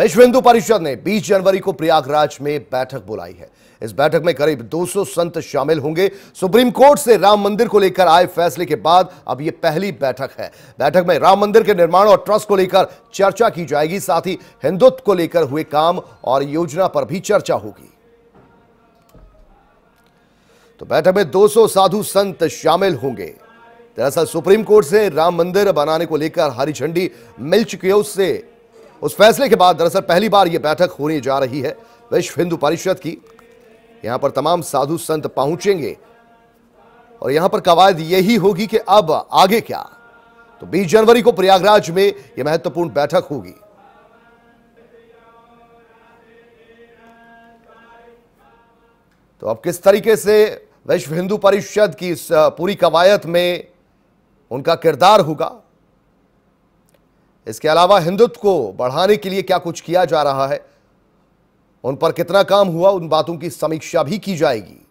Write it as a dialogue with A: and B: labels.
A: विश्व तो हिंदू परिषद ने 20 जनवरी को प्रयागराज में बैठक बुलाई है इस बैठक में करीब 200 संत शामिल होंगे सुप्रीम कोर्ट से राम मंदिर को लेकर आए फैसले के बाद अब यह पहली बैठक है बैठक में राम मंदिर के निर्माण और ट्रस्ट को लेकर चर्चा की जाएगी साथ ही हिंदुत्व को लेकर हुए काम और योजना पर भी चर्चा होगी तो बैठक में 200 साधु संत शामिल होंगे दरअसल सुप्रीम कोर्ट से राम मंदिर बनाने को लेकर हरी झंडी मिल चुकी है उससे उस फैसले के बाद दरअसल पहली बार यह बैठक होने जा रही है विश्व हिंदू परिषद की यहां पर तमाम साधु संत पहुंचेंगे और यहां पर कवायद यही होगी कि अब आगे क्या तो 20 जनवरी को प्रयागराज में यह महत्वपूर्ण बैठक होगी तो अब किस तरीके से विश्व हिंदू परिषद की इस पूरी कवायत में उनका किरदार होगा इसके अलावा हिंदुत्व को बढ़ाने के लिए क्या कुछ किया जा रहा है उन पर कितना काम हुआ उन बातों की समीक्षा भी की जाएगी